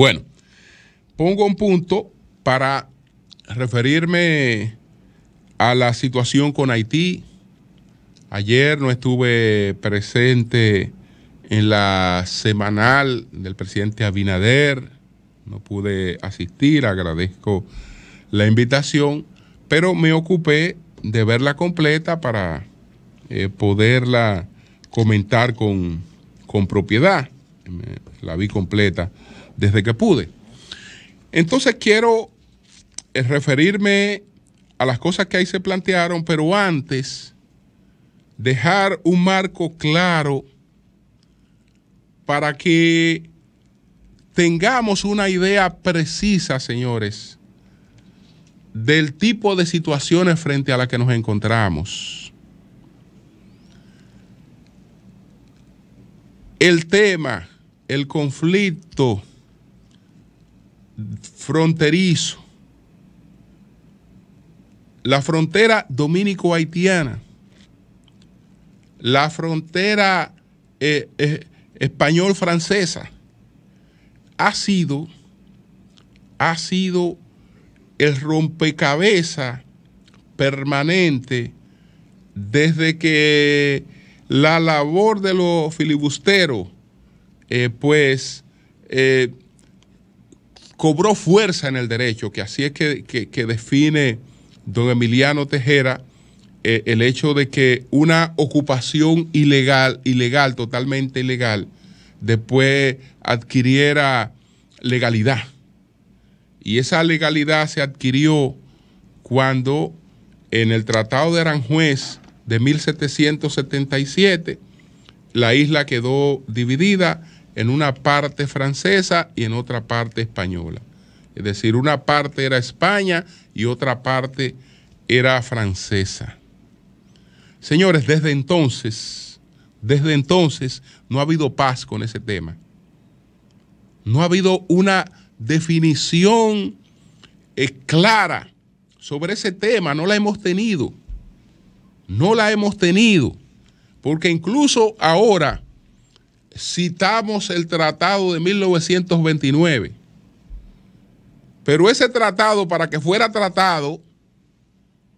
Bueno, pongo un punto para referirme a la situación con Haití. Ayer no estuve presente en la semanal del presidente Abinader, no pude asistir, agradezco la invitación, pero me ocupé de verla completa para eh, poderla comentar con, con propiedad. La vi completa desde que pude. Entonces quiero eh, referirme a las cosas que ahí se plantearon, pero antes dejar un marco claro para que tengamos una idea precisa, señores, del tipo de situaciones frente a las que nos encontramos. El tema, el conflicto, fronterizo, la frontera dominico-haitiana, la frontera eh, eh, español-francesa, ha sido, ha sido el rompecabezas permanente desde que la labor de los filibusteros, eh, pues, cobró fuerza en el derecho, que así es que, define don Emiliano Tejera eh, el hecho de que una ocupación ilegal, ilegal, totalmente ilegal, después adquiriera legalidad. Y esa legalidad se adquirió cuando en el Tratado de Aranjuez de 1777 la isla quedó dividida en una parte francesa y en otra parte española. Es decir, una parte era España y otra parte era francesa. Señores, desde entonces, desde entonces no ha habido paz con ese tema. No ha habido una definición eh, clara sobre ese tema, no la hemos tenido. No la hemos tenido. Porque incluso ahora, citamos el tratado de 1929, pero ese tratado, para que fuera tratado,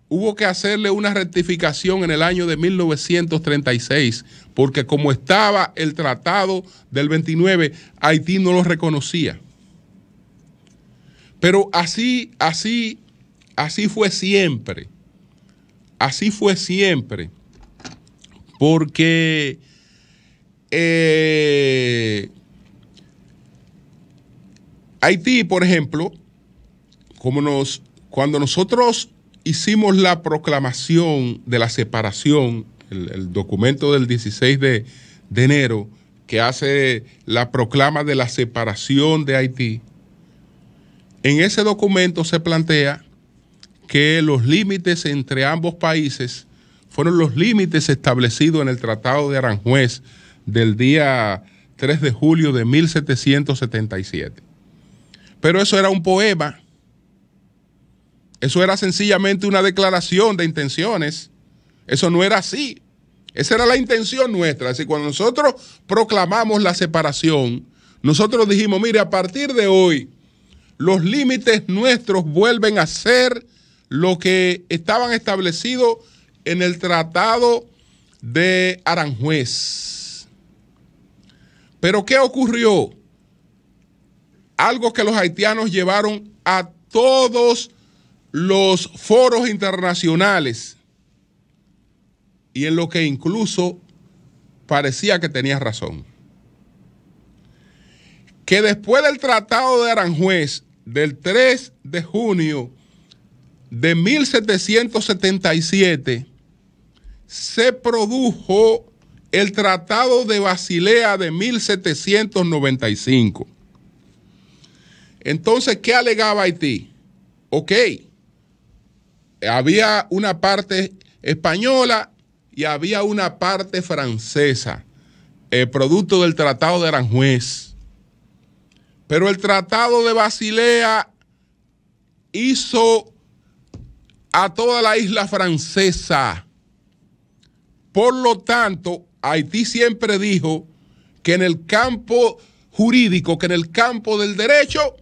hubo que hacerle una rectificación en el año de 1936, porque como estaba el tratado del 29, Haití no lo reconocía. Pero así, así, así fue siempre. Así fue siempre. Porque eh, Haití, por ejemplo, nos, cuando nosotros hicimos la proclamación de la separación, el, documento del 16 de, enero que hace la proclama de la separación de Haití, en ese documento se plantea que los límites entre ambos países fueron los límites establecidos en el Tratado de Aranjuez del día 3 de julio de 1777. Pero eso era un poema. Eso era sencillamente una declaración de intenciones. Eso no era así. Esa era la intención nuestra. Así cuando nosotros proclamamos la separación, nosotros dijimos, mire, a partir de hoy, los límites nuestros vuelven a ser lo que estaban establecidos en el Tratado de Aranjuez. Pero ¿qué ocurrió? Algo que los haitianos llevaron a todos los foros internacionales y en lo que incluso parecía que tenía razón. Que después del Tratado de Aranjuez del 3 de junio de 1777 se produjo el Tratado de Basilea de 1795. Entonces, ¿qué alegaba Haití? Ok, había una parte española y había una parte francesa, el eh, producto del Tratado de Aranjuez. Pero el Tratado de Basilea hizo a toda la isla francesa. Por lo tanto, Haití siempre dijo que en el campo jurídico, que en el campo del derecho,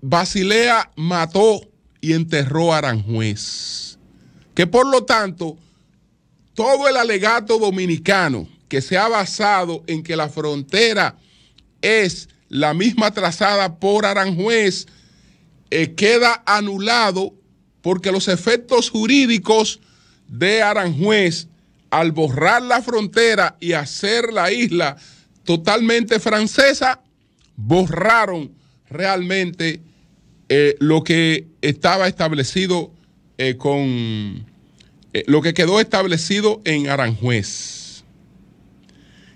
Basilea mató y enterró a Aranjuez. Que por lo tanto, todo el alegato dominicano que se ha basado en que la frontera es la misma trazada por Aranjuez, eh, queda anulado porque los efectos jurídicos de Aranjuez al borrar la frontera y hacer la isla totalmente francesa, borraron realmente eh, lo que estaba establecido eh, con eh, lo que quedó establecido en Aranjuez.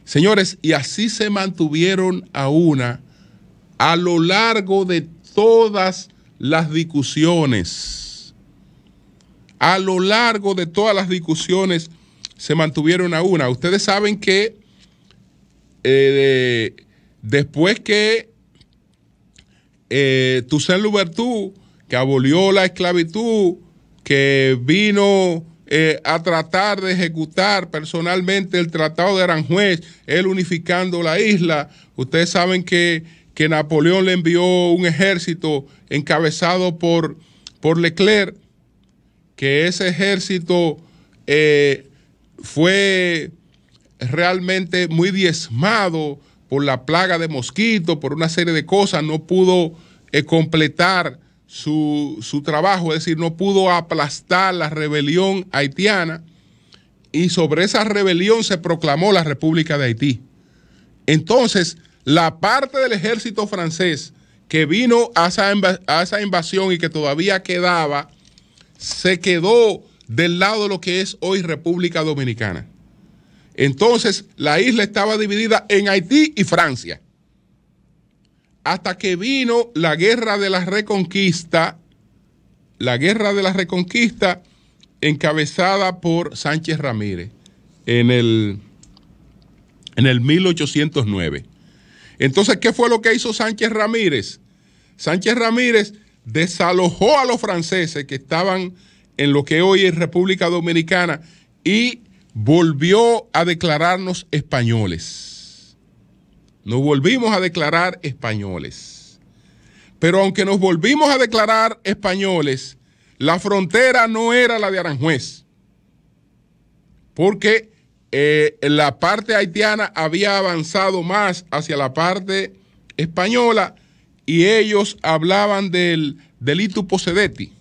Señores, y así se mantuvieron a una a lo largo de todas las discusiones. A lo largo de todas las discusiones se mantuvieron a una. Ustedes saben que eh, después que eh, Toussaint Louverture, que abolió la esclavitud, que vino eh, a tratar de ejecutar personalmente el Tratado de Aranjuez, él unificando la isla. Ustedes saben que, Napoleón le envió un ejército encabezado por, por Leclerc, que ese ejército eh, fue realmente muy diezmado por la plaga de mosquitos, por una serie de cosas, no pudo eh, completar su, trabajo, es decir, no pudo aplastar la rebelión haitiana y sobre esa rebelión se proclamó la República de Haití. Entonces, la parte del ejército francés que vino a a esa invasión y que todavía quedaba, se quedó del lado de lo que es hoy República Dominicana. Entonces, la isla estaba dividida en Haití y Francia. Hasta que vino la guerra de la reconquista, la guerra de la reconquista encabezada por Sánchez Ramírez en el, en el 1809. Entonces, ¿qué fue lo que hizo Sánchez Ramírez? Sánchez Ramírez desalojó a los franceses que estaban en lo que hoy es República Dominicana y volvió a declararnos españoles. Nos volvimos a declarar españoles. Pero aunque nos volvimos a declarar españoles, la frontera no era la de Aranjuez. Porque eh, la parte haitiana había avanzado más hacia la parte española y ellos hablaban del delito posedeti.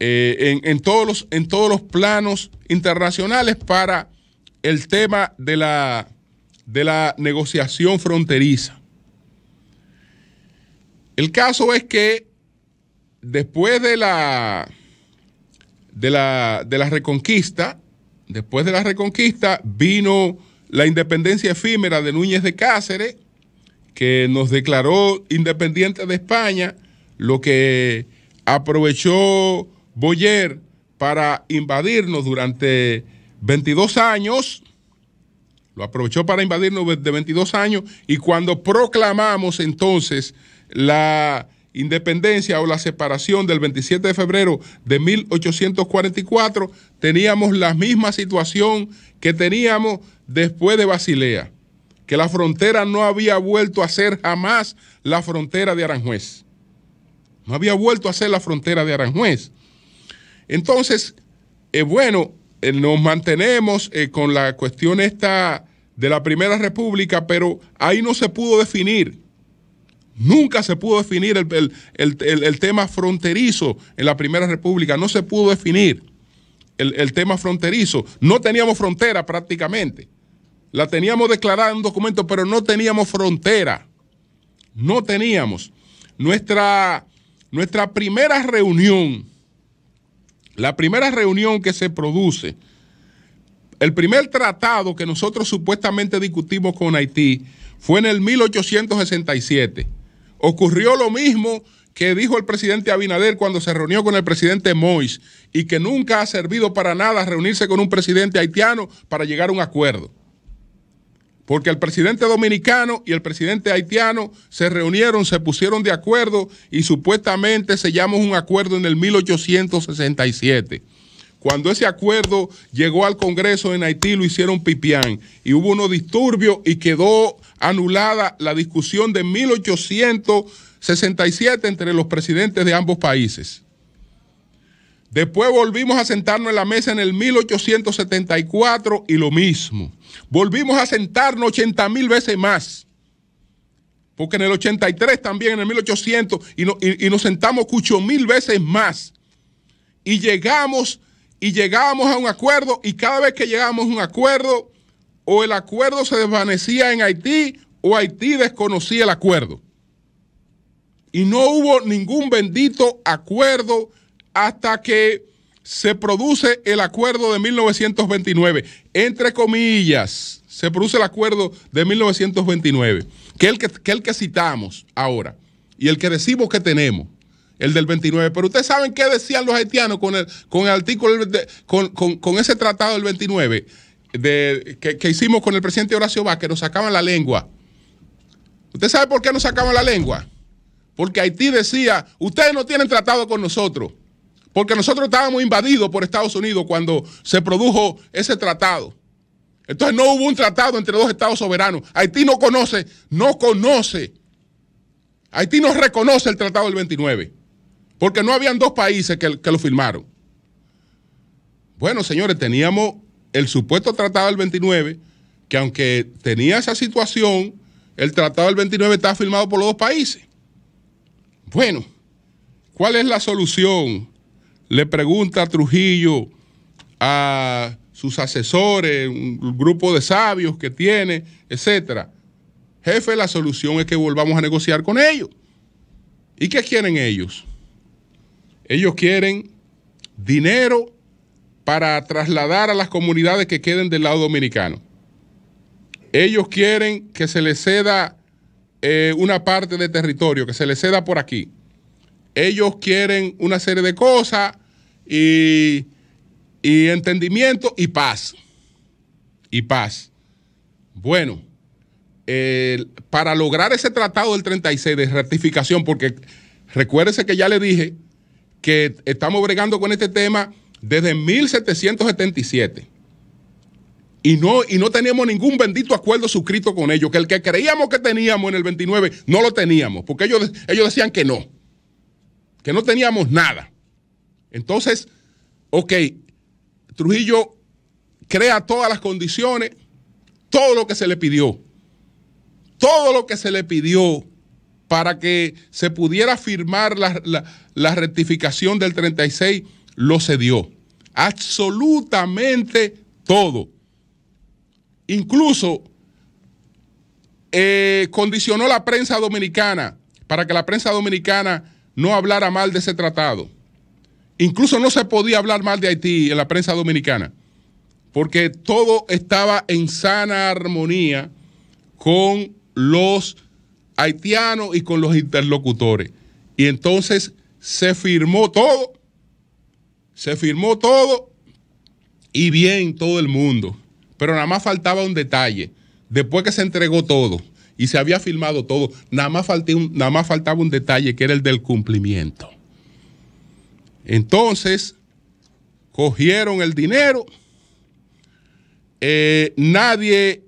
Eh, en, en, todos los, en todos los planos internacionales para el tema de la, de la negociación fronteriza. El caso es que después de la, de la, de la reconquista, después de la reconquista vino la independencia efímera de Núñez de Cáceres, que nos declaró independiente de España, lo que aprovechó Boyer para invadirnos durante 22 años. Lo aprovechó para invadirnos de 22 años y cuando proclamamos entonces la independencia o la separación del 27 de febrero de 1844, teníamos la misma situación que teníamos después de Basilea, que la frontera no había vuelto a ser jamás la frontera de Aranjuez. No había vuelto a ser la frontera de Aranjuez. Entonces, eh, bueno, eh, nos mantenemos eh, con la cuestión esta de la Primera República, pero ahí no se pudo definir. Nunca se pudo definir el, tema fronterizo en la Primera República. No se pudo definir el, tema fronterizo. No teníamos frontera prácticamente. La teníamos declarada en un documento, pero no teníamos frontera. No teníamos. Nuestra, nuestra primera reunión la primera reunión que se produce, el primer tratado que nosotros supuestamente discutimos con Haití fue en el 1867. Ocurrió lo mismo que dijo el presidente Abinader cuando se reunió con el presidente Mois y que nunca ha servido para nada reunirse con un presidente haitiano para llegar a un acuerdo porque el presidente dominicano y el presidente haitiano se reunieron, se pusieron de acuerdo y supuestamente sellamos un acuerdo en el 1867. Cuando ese acuerdo llegó al Congreso en Haití lo hicieron pipián y hubo unos disturbios y quedó anulada la discusión de 1867 entre los presidentes de ambos países. Después volvimos a sentarnos en la mesa en el 1874 y lo mismo. Volvimos a sentarnos 80 mil veces más. Porque en el 83 también, en el 1800, y, nos sentamos 8 mil veces más. Y llegamos, y llegamos a un acuerdo, y cada vez que llegamos a un acuerdo, o el acuerdo se desvanecía en Haití, o Haití desconocía el acuerdo. Y no hubo ningún bendito acuerdo hasta que se produce el acuerdo de 1929. Entre comillas, se produce el acuerdo de 1929, que es el que, el que citamos ahora y el que decimos que tenemos, el del 29. Pero ustedes saben qué decían los haitianos con el, con artículo, con, ese tratado del 29 de, que, que, hicimos con el presidente Horacio Vázquez, nos sacaban la lengua. ¿Usted sabe por qué nos sacaban la lengua? Porque Haití decía, ustedes no tienen tratado con nosotros. Porque nosotros estábamos invadidos por Estados Unidos cuando se produjo ese tratado. Entonces no hubo un tratado entre dos estados soberanos. Haití no conoce, no conoce. Haití no reconoce el tratado del 29. Porque no habían dos países que, lo firmaron. Bueno, señores, teníamos el supuesto tratado del 29, que aunque tenía esa situación, el tratado del 29 estaba firmado por los dos países. Bueno, ¿cuál es la solución le pregunta a Trujillo a sus asesores, un grupo de sabios que tiene, etcétera. Jefe, la solución es que volvamos a negociar con ellos. ¿Y qué quieren ellos? Ellos quieren dinero para trasladar a las comunidades que queden del lado dominicano. Ellos quieren que se les ceda eh, una parte de territorio, que se les ceda por aquí ellos quieren una serie de cosas y, entendimiento y paz. Y paz. Bueno, para lograr ese tratado del 36 de ratificación, porque recuérdense que ya le dije que estamos bregando con este tema desde 1777. Y no, y no teníamos ningún bendito acuerdo suscrito con ellos, que el que creíamos que teníamos en el 29 no lo teníamos, porque ellos, ellos decían que no que no teníamos nada. Entonces, ok, Trujillo crea todas las condiciones, todo lo que se le pidió, todo lo que se le pidió para que se pudiera firmar la, la, rectificación del 36, lo cedió. Absolutamente todo. Incluso eh, condicionó la prensa dominicana para que la prensa dominicana no hablara mal de ese tratado. Incluso no se podía hablar mal de Haití en la prensa dominicana, porque todo estaba en sana armonía con los haitianos y con los interlocutores. Y entonces se firmó todo, se firmó todo y bien todo el mundo. Pero nada más faltaba un detalle. Después que se entregó todo, y se había filmado todo. Nada más, faltaba un detalle que era el del cumplimiento. Entonces, cogieron el dinero. Eh, nadie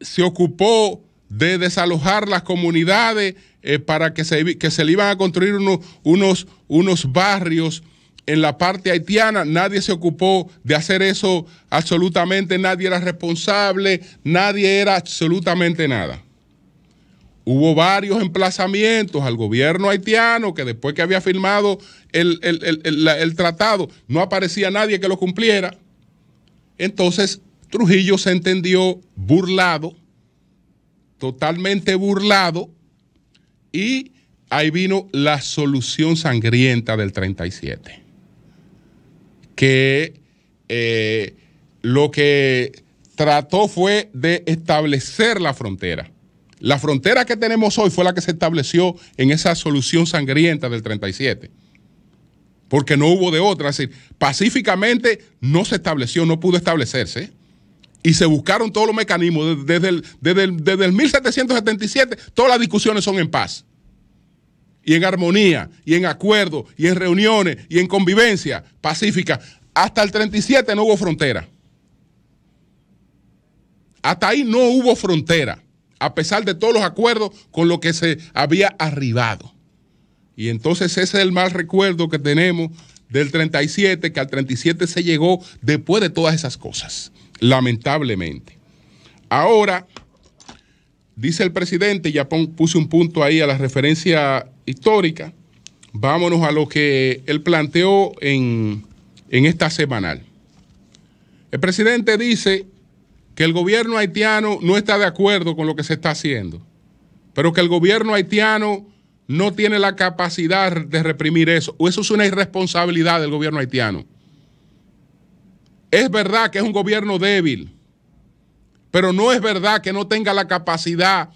se ocupó de desalojar las comunidades eh, para que se, que se, le iban a construir unos, unos, barrios en la parte haitiana. Nadie se ocupó de hacer eso absolutamente, nadie era responsable, nadie era absolutamente nada hubo varios emplazamientos al gobierno haitiano que después que había firmado el, tratado no aparecía nadie que lo cumpliera. Entonces Trujillo se entendió burlado, totalmente burlado, y ahí vino la solución sangrienta del 37, que eh, lo que trató fue de establecer la frontera la frontera que tenemos hoy fue la que se estableció en esa solución sangrienta del 37. Porque no hubo de otra. Es decir, pacíficamente no se estableció, no pudo establecerse. Y se buscaron todos los mecanismos. Desde el, desde 1777 todas las discusiones son en paz. Y en armonía, y en acuerdo, y en reuniones, y en convivencia pacífica. Hasta el 37 no hubo frontera. Hasta ahí no hubo frontera a pesar de todos los acuerdos con lo que se había arribado. Y entonces ese es el mal recuerdo que tenemos del 37, que al 37 se llegó después de todas esas cosas, lamentablemente. Ahora, dice el presidente, ya puse un punto ahí a la referencia histórica, vámonos a lo que él planteó en, en esta semanal. El presidente dice que el gobierno haitiano no está de acuerdo con lo que se está haciendo, pero que el gobierno haitiano no tiene la capacidad de reprimir eso, o eso es una irresponsabilidad del gobierno haitiano. Es verdad que es un gobierno débil, pero no es verdad que no tenga la capacidad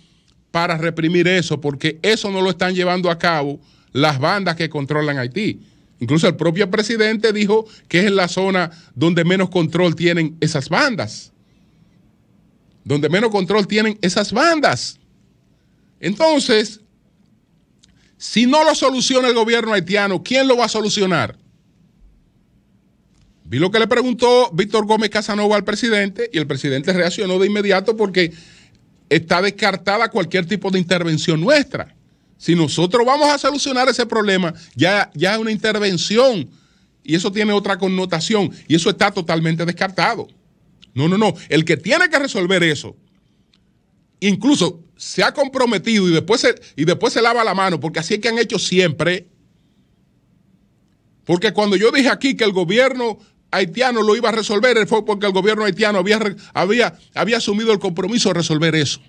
para reprimir eso, porque eso no lo están llevando a cabo las bandas que controlan Haití. Incluso el propio presidente dijo que es en la zona donde menos control tienen esas bandas donde menos control tienen esas bandas. Entonces, si no lo soluciona el gobierno haitiano, ¿quién lo va a solucionar? Vi lo que le preguntó Víctor Gómez Casanova al presidente y el presidente reaccionó de inmediato porque está descartada cualquier tipo de intervención nuestra. Si nosotros vamos a solucionar ese problema, ya, ya es una intervención y eso tiene otra connotación y eso está totalmente descartado. No, no, no. El que tiene que resolver eso, incluso se ha comprometido y después se, y después se lava la mano, porque así es que han hecho siempre. Porque cuando yo dije aquí que el gobierno haitiano lo iba a resolver, fue porque el gobierno haitiano había, había, asumido el compromiso de resolver eso.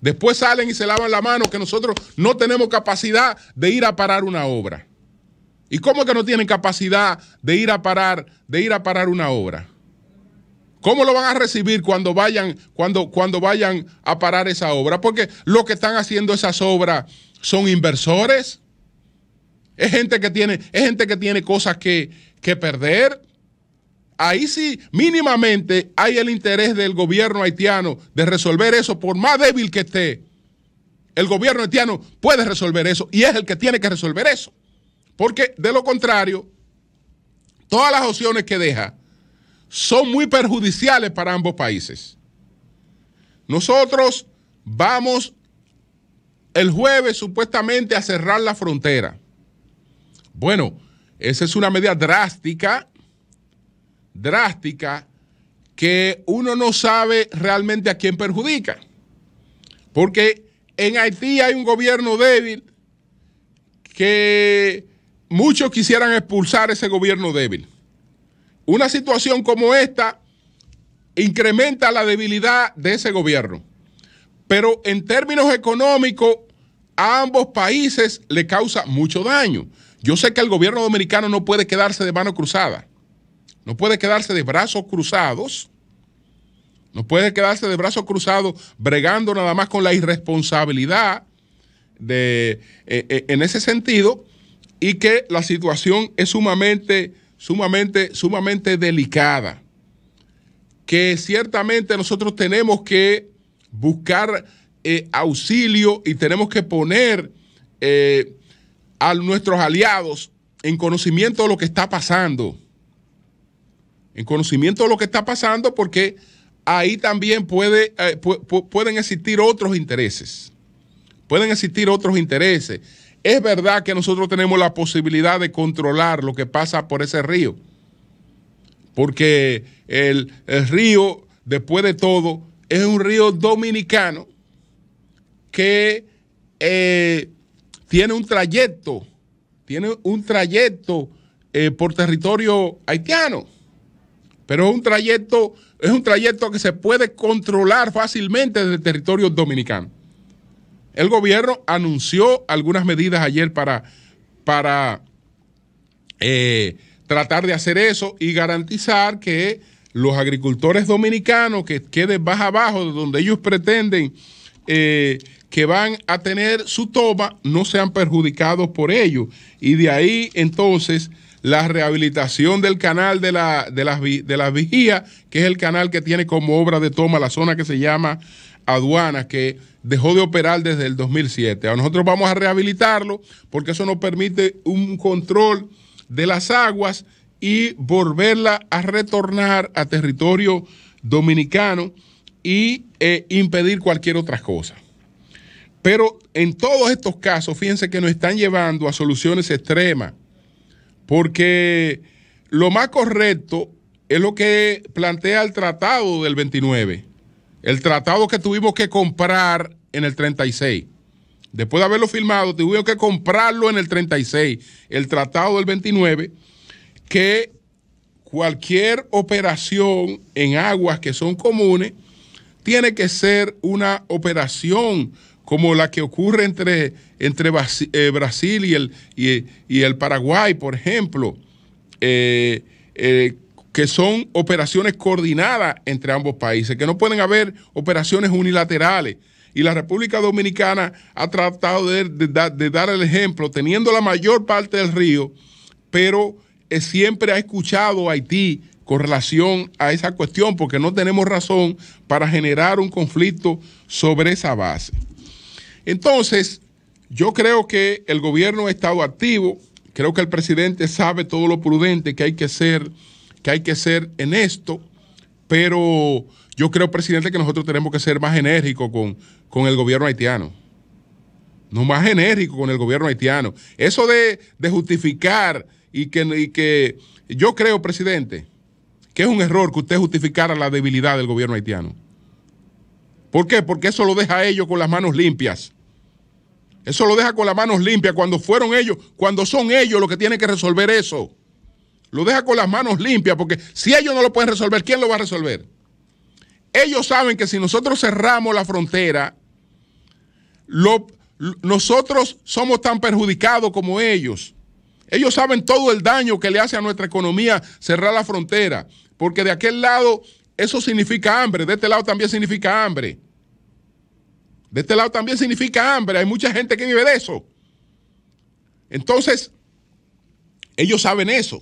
Después salen y se lavan la mano que nosotros no tenemos capacidad de ir a parar una obra. ¿Y cómo que no tienen capacidad de ir a parar, de ir a parar una obra? ¿Cómo lo van a recibir cuando vayan, cuando, cuando vayan a parar esa obra? Porque lo que están haciendo esas obras son inversores. Es gente que tiene, gente que tiene cosas que, que perder. Ahí sí, mínimamente hay el interés del gobierno haitiano de resolver eso, por más débil que esté. El gobierno haitiano puede resolver eso y es el que tiene que resolver eso. Porque de lo contrario, todas las opciones que deja son muy perjudiciales para ambos países. Nosotros vamos el jueves supuestamente a cerrar la frontera. Bueno, esa es una medida drástica, drástica, que uno no sabe realmente a quién perjudica. Porque en Haití hay un gobierno débil que muchos quisieran expulsar ese gobierno débil. Una situación como esta incrementa la debilidad de ese gobierno. Pero en términos económicos, a ambos países le causa mucho daño. Yo sé que el gobierno dominicano no puede quedarse de mano cruzada, no puede quedarse de brazos cruzados, no puede quedarse de brazos cruzados bregando nada más con la irresponsabilidad de, eh, eh, en ese sentido y que la situación es sumamente sumamente, sumamente delicada, que ciertamente nosotros tenemos que buscar eh, auxilio y tenemos que poner eh, a nuestros aliados en conocimiento de lo que está pasando. En conocimiento de lo que está pasando porque ahí también puede, eh, pueden existir otros intereses. Pueden existir otros intereses es verdad que nosotros tenemos la posibilidad de controlar lo que pasa por ese río, porque el, río, después de todo, es un río dominicano que eh, tiene un trayecto, tiene un trayecto eh, por territorio haitiano, pero es un trayecto, es un trayecto que se puede controlar fácilmente desde el territorio dominicano. El gobierno anunció algunas medidas ayer para, para eh, tratar de hacer eso y garantizar que los agricultores dominicanos que queden más abajo de donde ellos pretenden eh, que van a tener su toma no sean perjudicados por ello. Y de ahí entonces la rehabilitación del canal de de las vigías, que es el canal que tiene como obra de toma la zona que se llama aduana que dejó de operar desde el 2007. a nosotros vamos a rehabilitarlo porque eso nos permite un control de las aguas y volverla a retornar a territorio dominicano y eh, impedir cualquier otra cosa. Pero en todos estos casos, fíjense que nos están llevando a soluciones extremas, porque lo más correcto es lo que plantea el Tratado del 29 el tratado que tuvimos que comprar en el 36. Después de haberlo firmado, tuvimos que comprarlo en el 36, el tratado del 29, que cualquier operación en aguas que son comunes tiene que ser una operación como la que ocurre entre, entre eh, Brasil y el, y, el Paraguay, por ejemplo, eh, eh, que son operaciones coordinadas entre ambos países, que no pueden haber operaciones unilaterales. Y la República Dominicana ha tratado de, dar el ejemplo, teniendo la mayor parte del río, pero eh, siempre ha escuchado a Haití con relación a esa cuestión, porque no tenemos razón para generar un conflicto sobre esa base. Entonces, yo creo que el gobierno ha estado activo, creo que el presidente sabe todo lo prudente que hay que ser que hay que ser en esto, pero yo creo, presidente, que nosotros tenemos que ser más enérgicos con, con el gobierno haitiano. No más enérgicos con el gobierno haitiano. Eso de, justificar y que, y que yo creo, presidente, que es un error que usted justificara la debilidad del gobierno haitiano. ¿Por qué? Porque eso lo deja a ellos con las manos limpias. Eso lo deja con las manos limpias cuando fueron ellos, cuando son ellos los que tienen que resolver eso. Lo deja con las manos limpias, porque si ellos no lo pueden resolver, ¿quién lo va a resolver? Ellos saben que si nosotros cerramos la frontera, nosotros somos tan perjudicados como ellos. Ellos saben todo el daño que le hace a nuestra economía cerrar la frontera, porque de aquel lado eso significa hambre, de este lado también significa hambre. De este lado también significa hambre, hay mucha gente que vive de eso. Entonces, ellos saben eso.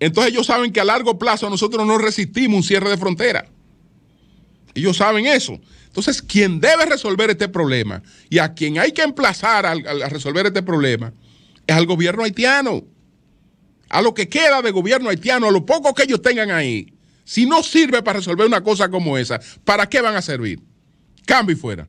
Entonces ellos saben que a largo plazo nosotros no resistimos un cierre de frontera. Ellos saben eso. Entonces, quien debe resolver este problema y a quien hay que emplazar a, resolver este problema es al gobierno haitiano. A lo que queda de gobierno haitiano, a lo poco que ellos tengan ahí. Si no sirve para resolver una cosa como esa, ¿para qué van a servir? Cambio y fuera.